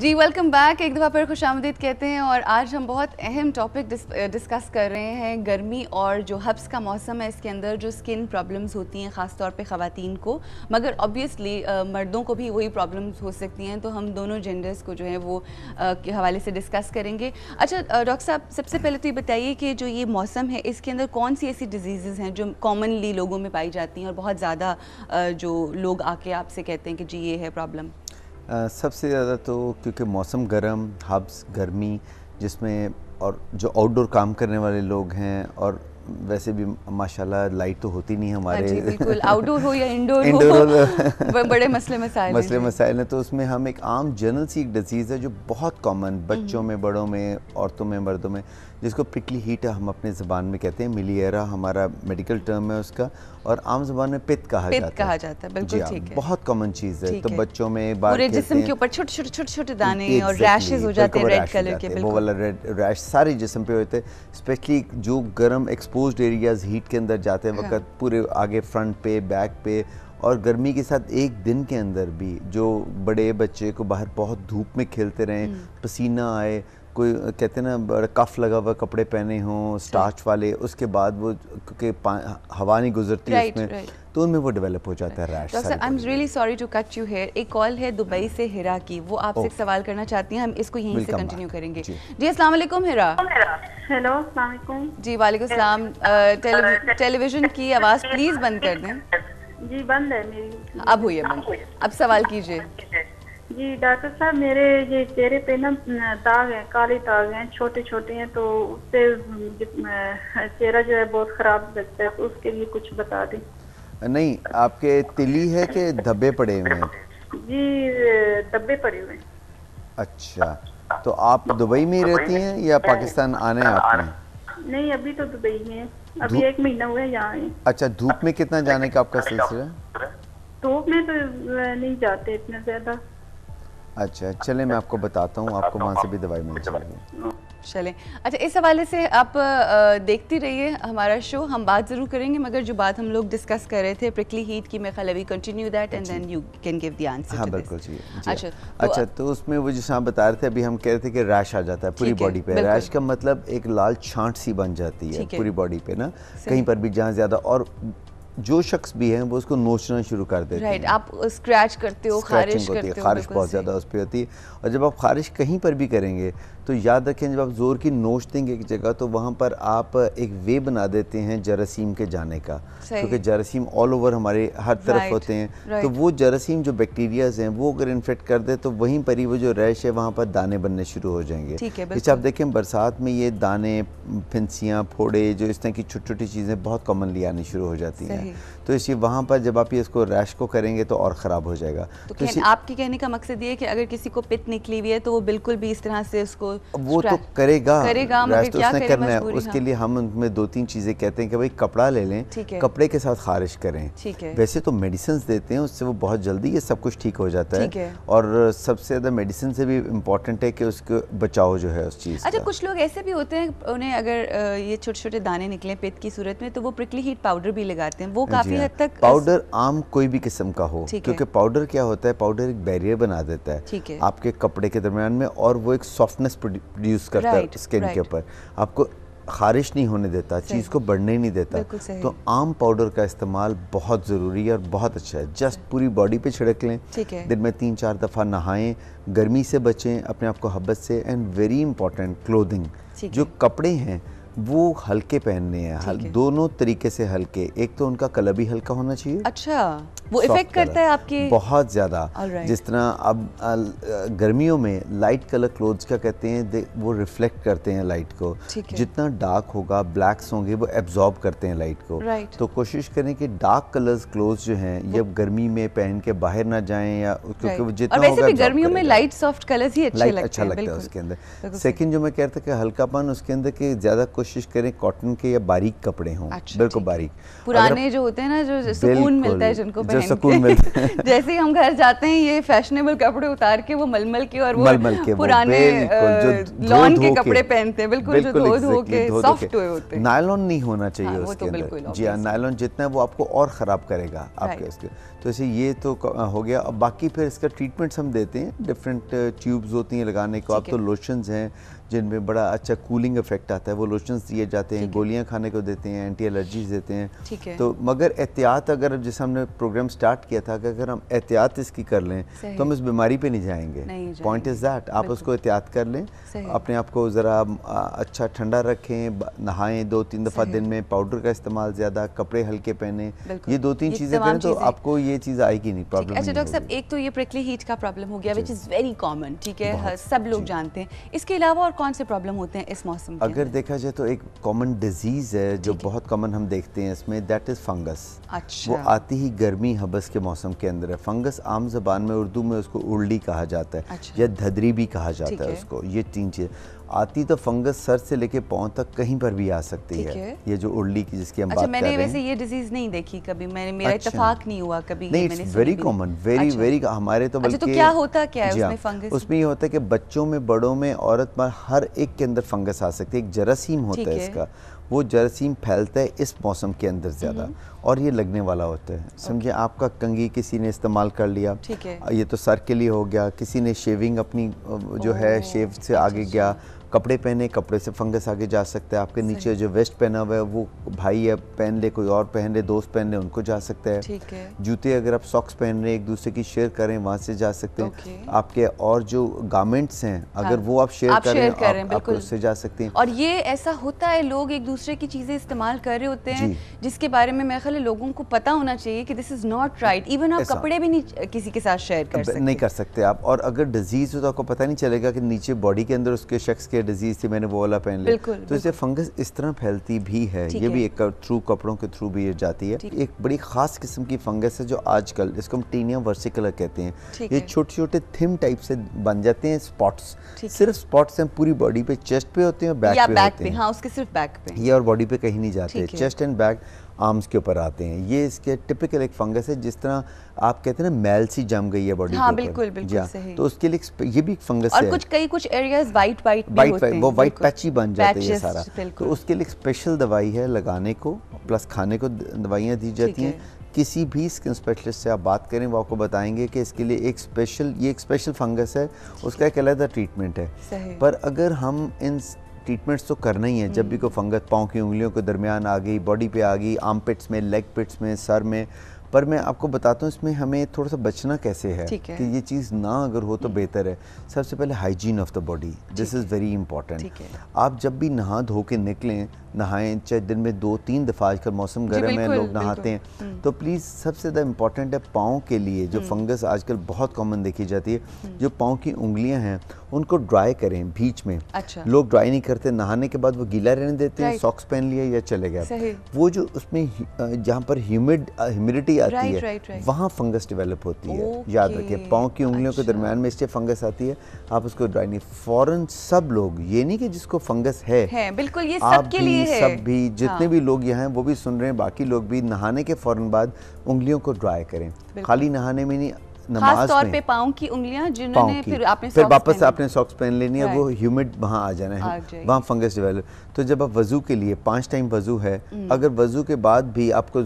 जी welcome back एक दफ़ा फिर खुश आमदीद कहते हैं और आज हम बहुत अहम टॉपिक डिस, डिस्कस कर रहे हैं गर्मी और जो हब्स का मौसम है इसके अंदर जो स्किन प्रॉब्लम्स होती हैं ख़ास तौर पे ख़वान को मगर ऑब्वियसली मर्दों को भी वही प्रॉब्लम्स हो सकती हैं तो हम दोनों जेंडर्स को जो है वो आ, के हवाले से डिस्कस करेंगे अच्छा डॉक्टर साहब सबसे पहले तो ये बताइए कि जो ये मौसम है इसके अंदर कौन सी ऐसी डिजीज़ हैं जो कॉमनली लोगों में पाई जाती हैं और बहुत ज़्यादा जो लोग आके आपसे कहते हैं कि जी ये है प्रॉब्लम सबसे ज़्यादा तो क्योंकि मौसम गर्म हब्स गर्मी जिसमें और जो आउटडोर काम करने वाले लोग हैं और वैसे भी माशाल्लाह लाइट तो होती नहीं हाँ हमारे बिल्कुल आउटडोर हो या इंडोर इंडोर तो बड़े मसले मसाइल मसले मसाइल हैं तो उसमें हम एक आम जनरल सी एक डिजीज़ है जो बहुत कॉमन हम्म। बच्चों में बड़ों में औरतों में मर्दों में जिसको पिकली हीट हम अपने ज़बान में कहते हैं मिलियरा हमारा मेडिकल टर्म है उसका और आम जबान में पित कहा पित जाता कहा है जाता है बिल्कुल हाँ, ठीक है बहुत कॉमन चीज़ है तो बच्चों में पूरे जिस्म के ऊपर छोटे छोटे छोटे छोटे दाने और रैशेज हो जाते हैं रेड कलर के वो वाला रेड रैश सारे जिस्म पे होते हैं स्पेशली जो गर्म एक्सपोज एरियाज हीट के अंदर जाते हैं हाँ। वक्त पूरे आगे फ्रंट पे बैक पे और गर्मी के साथ एक दिन के अंदर भी जो बड़े बच्चे को बाहर बहुत धूप में खेलते रहें हम्म। पसीना आए कोई कहते हैं ना कफ लगा हुआ कपड़े पहने हों स्टार्च हाँ। वाले उसके बाद वो क्योंकि हवा नहीं गुजरती right, उसमें right. तो उनमें वो डेवलप हो जाता है rash I am really sorry to cut you here एक कॉल है दुबई hmm. से हिरा की वो आपसे oh. सवाल करना चाहती हैं हम इसको यहीं से कंटिन्यू करेंगे जी, अस्सलाम वालेकुम हिरा हेलो जी वालेकुम सलाम uh, टेलीविजन की आवाज़ प्लीज़ बंद कर दें जी बंद है मेरी अब हुई है बंद अब सवाल कीजिए जी डॉक्टर साहब मेरे ये चेहरे पे ना दाग हैं काले दाग हैं छोटे छोटे हैं तो उससे चेहरा जो है बहुत ख़राब लगता है तो उसके लिए कुछ बता दें नहीं आपके तिली है कि धब्बे पड़े हुए हैं जी धब्बे पड़े हुए हैं अच्छा तो आप दुबई में ही रहती हैं या पाकिस्तान आने आपने नहीं अभी तो दुबई में अभी एक महीना हुआ है यहाँ अच्छा धूप में कितना जाने का आपका सिलसिला धूप में तो नहीं जाते इतना ज़्यादा अच्छा चले मैं आपको बताता हूँ आपको वहाँ से हाँ। भी दवाई मिल जाएगी चलें अच्छा इस हवाले से आप देखती रहिए हमारा शो हम बात ज़रूर करेंगे मगर जो बात हम लोग डिस्कस कर रहे थे प्रिकली हीट की मैं खलवी continue that and then you can give the answer हाँ बिल्कुल जी, अच्छा तो अच्छा तो उसमें वो जिस बता रहे थे अभी हम कह रहे थे कि रैश आ जाता है पूरी बॉडी पे रैश का मतलब एक लाल छांट सी बन जाती है पूरी बॉडी पे ना कहीं पर भी जहाँ ज़्यादा और जो शख्स भी है वो उसको नोचना शुरू कर देते right, हैं आप स्क्रैच करते हो खारिश होती है खारिश बहुत ज़्यादा उस पर होती है और जब आप खारिश कहीं पर भी करेंगे तो याद रखें जब आप ज़ोर की नोच देंगे एक जगह तो वहाँ पर आप एक वे बना देते हैं जरासीम के जाने का क्योंकि जरासीम ऑल ओवर हमारे हर तरफ right, होते हैं तो right. तो वो जरासीम जो बैक्टीरियाज हैं वो अगर इन्फेक्ट कर दे तो वहीं पर ही वो जो रैश है वहाँ पर दाने बनने शुरू हो जाएंगे जैसे आप देखें बरसात में ये दाने फिंसियाँ फोड़े जो इस तरह की छोटी छोटी चीज़ें बहुत कॉमनली आनी शुरू हो जाती हैं हैं तो इसी वहाँ पर जब आप ये इसको रैश को करेंगे तो और ख़राब हो जाएगा तो, तो आपके कहने का मकसद ये कि अगर किसी को पित निकली हुई है तो वो बिल्कुल भी इस तरह से उसको वो तो करेगा करेगा रैश तो उसने करना है उसके हाँ। लिए हम उनमें दो तीन चीज़ें कहते हैं कि भाई कपड़ा ले लें कपड़े के साथ खारिश करें वैसे तो मेडिसिन देते हैं उससे वो बहुत जल्दी ये सब कुछ ठीक हो जाता है और सबसे ज़्यादा मेडिसिन से भी इम्पोर्टेंट है कि उसको बचाव जो है उस चीज़ अच्छा कुछ लोग ऐसे भी होते हैं उन्हें अगर ये छोटे छोटे दाने निकले पित की सूरत में तो वो प्रिकली हीट पाउडर भी लगाते हैं वो हाँ काफ़ी हाँ। हद तक पाउडर आम कोई भी किस्म का हो क्योंकि पाउडर क्या होता है पाउडर एक बैरियर बना देता है आपके कपड़े के दरमियान में और वो एक सॉफ्टनेस प्रोड्यूस करता है स्किन के ऊपर आपको खारिश नहीं होने देता चीज़ को बढ़ने नहीं देता तो आम पाउडर का इस्तेमाल बहुत ज़रूरी है और बहुत अच्छा है जस्ट पूरी बॉडी पे छिड़क लें दिन में तीन चार दफ़ा नहाएं गर्मी से बचें अपने आप को हब्बत से एंड वेरी इंपॉर्टेंट क्लोथिंग जो कपड़े हैं वो हल्के पहनने हैं हल, दोनों तरीके से हल्के एक तो उनका कलर भी हल्का होना चाहिए अच्छा वो इफेक्ट करता है आपके बहुत ज़्यादा right. जिस तरह अब गर्मियों में लाइट कलर क्लोथ का कहते हैं वो रिफ्लेक्ट करते हैं लाइट को जितना डार्क होगा ब्लैक्स होंगे वो एब्जॉर्ब करते हैं लाइट को right. तो कोशिश करें कि डार्क कलर्स क्लोथ जो हैं ये गर्मी में पहन के बाहर ना जाएं या क्योंकि वो जितना होगा गर्मियों में लाइट सॉफ्ट कलर ही अच्छा लगता है उसके अंदर सेकंड जो मैं कहता था कि हल्कापन उसके अंदर कि ज़्यादा कुछ कोशिश करें कॉटन के या बारीक कपड़े हों अच्छा, बिल्कुल बारीक पुराने जो होते हैं ना जो, सुकून मिलता है जिनको जो सुकून मिलता है जैसे ही हम घर जाते हैं ये फैशनेबल कपड़े उतार के वो मलमल के और वो मलमल के पुराने लॉन के कपड़े पहनते हैं बिल्कुल नायलॉन नहीं होना हाँ, चाहिए तो उसके अंदर जी हाँ नायलॉन जितना वो आपको और ख़राब करेगा आपके उसके तो ऐसे ये तो हो गया और बाकी फिर इसका ट्रीटमेंट्स हम देते हैं डिफरेंट ट्यूब्स होती हैं लगाने को आप तो लोशंस हैं जिनमें बड़ा अच्छा कूलिंग इफेक्ट आता है वो लोशन दिए जाते हैं गोलियां खाने को देते हैं एंटी एलर्जीज देते हैं है। तो मगर एहतियात अगर जैसे हमने प्रोग्राम स्टार्ट किया था कि अगर हम एहतियात इसकी कर लें तो हम इस बीमारी पे नहीं जाएंगे पॉइंट इज़ दैट आप उसको एहतियात कर लें अपने आप को ज़रा अच्छा ठंडा रखें नहाएं दो तीन दफ़ा दिन में पाउडर का इस्तेमाल ज़्यादा कपड़े हल्के पहने ये दो तीन चीज़ें करें तो आपको ये चीज़ आएगी नहीं प्रॉब्लम अच्छा डॉक्टर साहब एक तो ये प्रिकली हीट का प्रॉब्लम हो गया विच इज़ वेरी कॉमन ठीक है सब लोग जानते हैं इसके अलावा कौन से प्रॉब्लम होते हैं इस मौसम अगर देखा जाए तो एक कॉमन डिजीज़ है जो बहुत कॉमन हम देखते हैं इसमें दैट इज़ फंगस अच्छा वो आती ही गर्मी हबस के मौसम के अंदर है फंगस आम जबान में उर्दू में उसको उल्डी कहा जाता है अच्छा। या धदरी भी कहा जाता है उसको ये तीन चीज आती तो फंगस सर से लेके पाँव तक कहीं पर भी आ सकती है।, है ये जो उड़ली की जिसकी हम अच्छा, बात मैंने कर रहे हैं। मैंने वैसे ये डिजीज नहीं देखी कभी मैंने मेरा अच्छा, इत्तेफाक नहीं हुआ कभी नहीं it's very common very very हमारे तो बल्कि अच्छा, तो क्या होता क्या है हाँ, उसमें फंगस उसमें ये होता है कि बच्चों में बड़ों में औरत में हर एक के अंदर फंगस आ सकती है एक जरासीम होता है इसका वो जरासीम फैलता है इस मौसम के अंदर ज़्यादा हम्म। और ये लगने वाला होता है समझे okay. आपका कंगी किसी ने इस्तेमाल कर लिया ठीक है ये तो सर के लिए हो गया किसी ने शेविंग अपनी जो है शेव से आगे अच्छा, गया अच्छा। कपड़े पहने कपड़े से फंगस आगे जा सकता है आपके नीचे जो वेस्ट पहना हुआ है वो भाई है पहन ले कोई और पहन ले दोस्त पहन ले उनको जा सकता है ठीक है जूते अगर आप सॉक्स पहन रहे हैं एक दूसरे की शेयर करें वहाँ से जा सकते हैं आपके और जो गार्मेंट्स हैं अगर हाँ। वो आप शेयर करें आप उससे जा सकते हैं और ये ऐसा होता है लोग एक दूसरे की चीज़ें इस्तेमाल कर रहे होते हैं जिसके बारे में मैं खाली लोगों को पता होना चाहिए कि this is not right even आप कपड़े भी नहीं किसी के साथ शेयर कर सकते नहीं कर सकते आप और अगर डिजीज़ हो तो आपको पता नहीं चलेगा कि नीचे बॉडी के अंदर उसके शख्स के डिजीज थी मैंने वो वाला पहन लिया तो इससे फंगस इस तरह फैलती भी है ये भी एक थ्रू कपड़ों के थ्रू भी ये जाती है एक बड़ी खास किस्म की फंगस है जो आजकल इसको हम टीनियम वर्सिकुलर कहते हैं ये छोटे छोटे थिम टाइप से बन जाते हैं स्पॉट्स सिर्फ स्पॉट्स हैं पूरी बॉडी पे चेस्ट पे होते हैं बैक पे होते हैं हाँ, उसके सिर्फ बैक पे ये और बॉडी पे कहीं नहीं जाते चेस्ट एंड बैक आर्म्स के ऊपर आते हैं ये इसके टिपिकल एक फंगस है जिस तरह आप कहते हैं ना सी जम गई है बॉडी हाँ, बिल्कुल, बिल्कुल हाँ। सही। तो उसके लिए ये भी एक फंगस और है कुछ कई कुछ एरियाज वाइट वाइट वाइट वो वाइट पैची बन जाते हैं सारा तो उसके लिए स्पेशल दवाई है लगाने को प्लस खाने को दवाइयाँ दी जाती हैं किसी भी स्किन स्पेशलिस्ट से आप बात करें वो आपको बताएंगे कि इसके लिए एक स्पेशल ये एक स्पेशल फंगस है उसका एक अलग ट्रीटमेंट है पर अगर हम इन ट्रीटमेंट्स तो करना ही है जब भी हम्म। कोई फंगस पाँव की उंगलियों के दरमियान आ गई बॉडी पे आ गई आर्म पिट्स में लेग पिट्स में सर में पर मैं आपको बताता हूँ इसमें हमें थोड़ा सा बचना कैसे है, है। कि ये चीज़ ना अगर हो तो हम्म। बेहतर है सबसे पहले hygiene of the body this is very important आप जब भी नहा धो के निकलें नहाएं चाहे दिन में दो तीन दफ़ा आजकल मौसम गर्म है लोग नहाते हैं तो प्लीज़ हम्म। सबसे ज़्यादा इम्पॉर्टेंट है पाँव के लिए जो फंगस हम्म। आजकल बहुत कॉमन देखी जाती है हम्म। जो पाँव की उंगलियाँ हैं उनको ड्राई करें बीच में अच्छा। लोग ड्राई नहीं करते नहाने के बाद वो गीला रहने देते हैं सॉक्स पहन लिया या चले गए वो जो उसमें जहाँ पर ह्यूमिड ह्यूमिडिटी आती है वहाँ फंगस डिवेलप होती है याद रखिए पाँव की उंगलियों के अच्छा। दरम्यान में इससे फंगस आती है आप उसको ड्राई नहीं फ़ौरन सब लोग ये नहीं कि जिसको फंगस है बिल्कुल ये सबके लिए भी सब भी जितने हाँ। भी लोग यहाँ हैं वो भी सुन रहे हैं बाकी लोग भी नहाने के फौरन बाद उंगलियों को ड्राई करें खाली नहाने में नहीं नमाज तौर पे पाँव की उंगलियां जिन्होंने फिर आपने फिर वापस आपने सॉक्स पहन लेनी है वो ह्यूमिड वहाँ आ जाना है वहाँ फंगस डिवेलप तो जब आप वज़ू के लिए पांच टाइम वज़ू है हम्म। अगर वज़ू के बाद भी आपको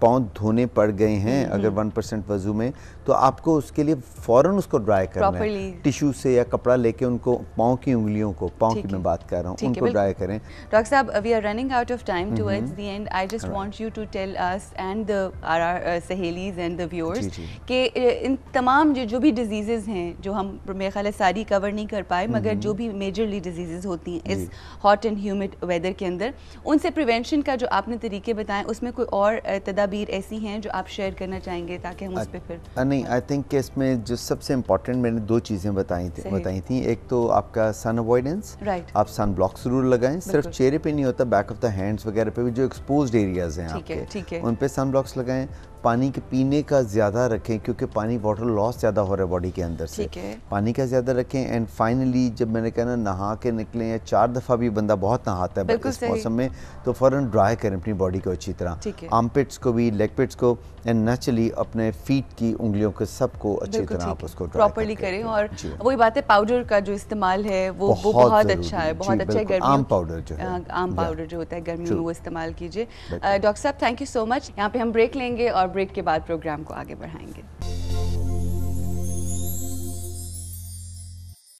पाँव धोने पड़ गए हैं हम्म, अगर वन हम्म। परसेंट वज़ू में तो आपको उसके लिए फौरन उसको ड्राई करना है टिश्यू से या कपड़ा लेके उनको पाँव की उंगलियों को पाँव की मैं बात कर रहा हूँ उनको ड्राई करें डॉक्टर साहब we are running out of time towards the end I just want you to tell us and the our सहेलीज एंड द व्यूअर्स कि uh, इन इन तमाम जो जो भी डिजीज़ हैं जो हम मेरे ख्याल सारी कवर नहीं कर पाए मगर हम्म, हम्म। जो भी मेजरली डिजीज़ होती हैं इस हॉट एंड ह्यूमिड वेदर के अंदर उनसे प्रिवेंशन का जो आपने तरीके बताएं उसमें कोई और तदाबीर ऐसी हैं जो आप शेयर करना चाहेंगे ताकि हम उस पर फिर नहीं आई थिंक इसमें जो सबसे इम्पोर्टेंट मैंने दो चीज़ें बताई थी बताई थी एक तो आपका सन अवॉइडेंस राइट आप सन ब्लॉक जरूर लगाएं सिर्फ चेहरे पर नहीं होता बैक ऑफ द हैंड्स वगैरह पर भी जो एक्सपोज एरियाज हैं ठीक है उन पर सन ब्लॉक्स लगाएं पानी के पीने का ज़्यादा रखें क्योंकि पानी वाटर लॉस ज़्यादा हो रहा है बॉडी के अंदर से पानी का ज़्यादा रखें एंड फाइनली जब मैंने कहा ना नहा के निकलें या चार दफ़ा भी बंदा बहुत नहाता है इस मौसम में तो फ़ौरन ड्राई करें अपनी बॉडी को अच्छी तरह आमपिट्स को भी लेग पिट्स को एंड नेचुरली अपने फीट की उंगलियों को सबको अच्छी तरह आप उसको प्रॉपरली करें और वही बात है पाउडर का जो इस्तेमाल है वो अच्छा बहुत अच्छा है बहुत अच्छा है आम पाउडर जो आम पाउडर जो होता है गर्मी में वो इस्तेमाल कीजिए डॉक्टर साहब थैंक यू सो मच यहाँ पे हम ब्रेक लेंगे और ब्रेक के बाद प्रोग्राम को आगे बढ़ाएंगे